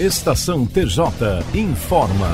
Estação TJ informa.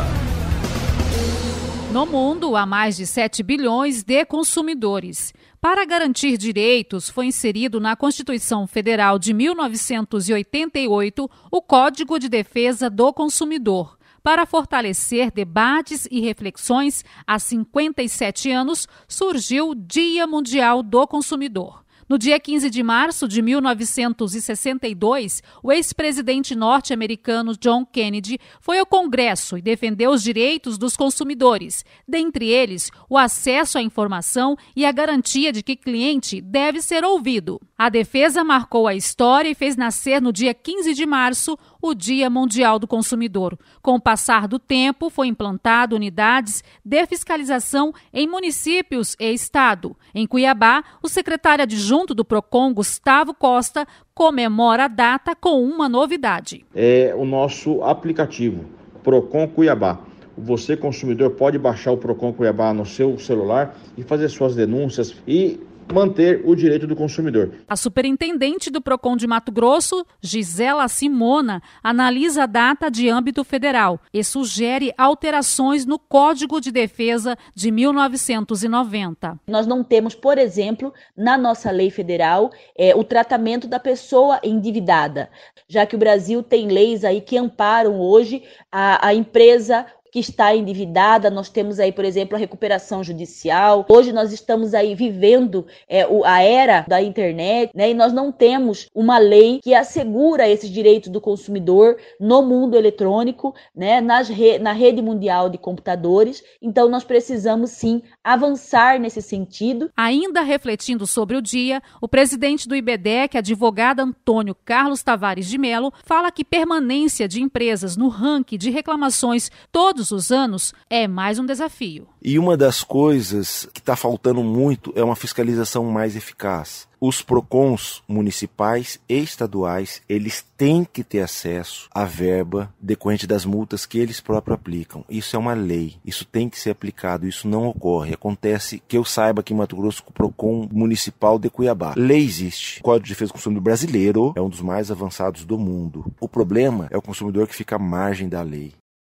No mundo, há mais de 7 bilhões de consumidores. Para garantir direitos, foi inserido na Constituição Federal de 1988 o Código de Defesa do Consumidor para fortalecer debates e reflexões, há 57 anos surgiu o Dia Mundial do Consumidor. No dia 15 de março de 1962, o ex-presidente norte-americano John Kennedy foi ao Congresso e defendeu os direitos dos consumidores, dentre eles o acesso à informação e a garantia de que cliente deve ser ouvido. A defesa marcou a história e fez nascer no dia 15 de março o Dia Mundial do Consumidor. Com o passar do tempo, foi implantado unidades de fiscalização em municípios e estado. Em Cuiabá, o secretário adjunto do Procon, Gustavo Costa, comemora a data com uma novidade. É o nosso aplicativo Procon Cuiabá você consumidor pode baixar o Procon Cuiabá no seu celular e fazer suas denúncias e manter o direito do consumidor. A superintendente do PROCON de Mato Grosso, Gisela Simona, analisa a data de âmbito federal e sugere alterações no Código de Defesa de 1990. Nós não temos, por exemplo, na nossa lei federal, é, o tratamento da pessoa endividada, já que o Brasil tem leis aí que amparam hoje a, a empresa, que está endividada, nós temos aí, por exemplo, a recuperação judicial. Hoje nós estamos aí vivendo é, a era da internet, né? E nós não temos uma lei que assegura esses direitos do consumidor no mundo eletrônico, né? Nas re na rede mundial de computadores. Então nós precisamos sim avançar nesse sentido. Ainda refletindo sobre o dia, o presidente do IBDEC, é advogado Antônio Carlos Tavares de Melo, fala que permanência de empresas no ranking de reclamações todos todos os anos é mais um desafio. E uma das coisas que está faltando muito é uma fiscalização mais eficaz. Os PROCONs municipais e estaduais, eles têm que ter acesso à verba decorrente das multas que eles próprios aplicam. Isso é uma lei, isso tem que ser aplicado, isso não ocorre. Acontece que eu saiba que em Mato Grosso o PROCON municipal de Cuiabá. Lei existe. O Código de Defesa do Consumidor brasileiro é um dos mais avançados do mundo. O problema é o consumidor que fica à margem da lei.